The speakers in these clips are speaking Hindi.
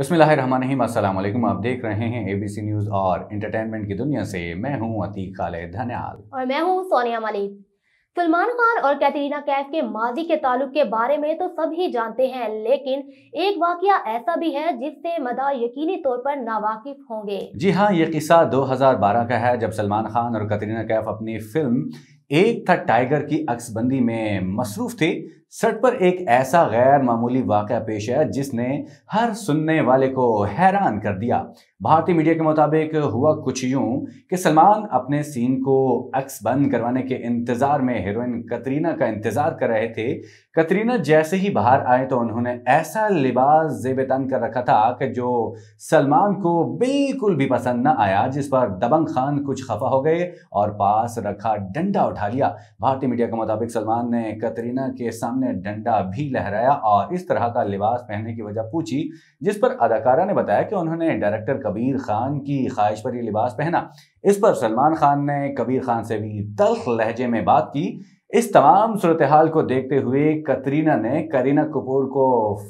बसमिलीम अल्लाम आप देख रहे हैं एबीसी न्यूज़ और इंटरटेनमेंट की दुनिया से मैं हूं अतीक खालिद धन्याल और मैं हूं सोनिया मलिक सलमान खान और कैटरीना कैफ के माजी के ताल्लुक के बारे में तो सब ही जानते हैं लेकिन एक वाकया ऐसा भी है जिससे मदा यकीनी तौर पर नावाकिफ होंगे जी हाँ ये किस्सा 2012 का है जब सलमान खान और कैटरीना कैफ अपनी फिल्म एक था टाइगर की अक्सबंदी में मसरूफ थे सट पर एक ऐसा गैर मामूली वाक़ पेश है जिसने हर सुनने वाले को हैरान कर दिया भारतीय मीडिया के मुताबिक हुआ कुछ यूं कि सलमान अपने सीन को अक्स बंद करवाने के इंतज़ार में हीरोइन कतरीना का इंतज़ार कर रहे थे कतरीना जैसे ही बाहर आए तो उन्होंने ऐसा लिबास जेब तंग कर रखा था कि जो सलमान को बिल्कुल भी पसंद ना आया जिस पर दबंग खान कुछ खफा हो गए और पास रखा डंडा उठा लिया भारतीय मीडिया के मुताबिक सलमान ने कतरीना के सामने सामने डंडा भी लहराया और इस तरह का लिबास पहनने की वजह पूछी जिस पर अदाकारा ने बताया कि उन्होंने डायरेक्टर कबीर खान की ख्वाहिश पर यह लिबास पहना इस पर सलमान खान ने कबीर खान से भी तल्ख लहजे में बात की इस तमाम सूरत हाल को देखते हुए कतरीना ने करीना कपूर को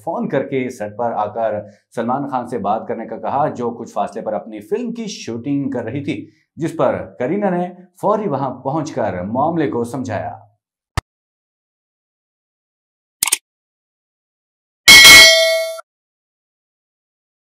फ़ोन करके सेट पर आकर सलमान खान से बात करने का कहा जो कुछ फासले पर अपनी फिल्म की शूटिंग कर रही थी जिस पर करीना ने फौरी वहां पहुंचकर मामले को समझाया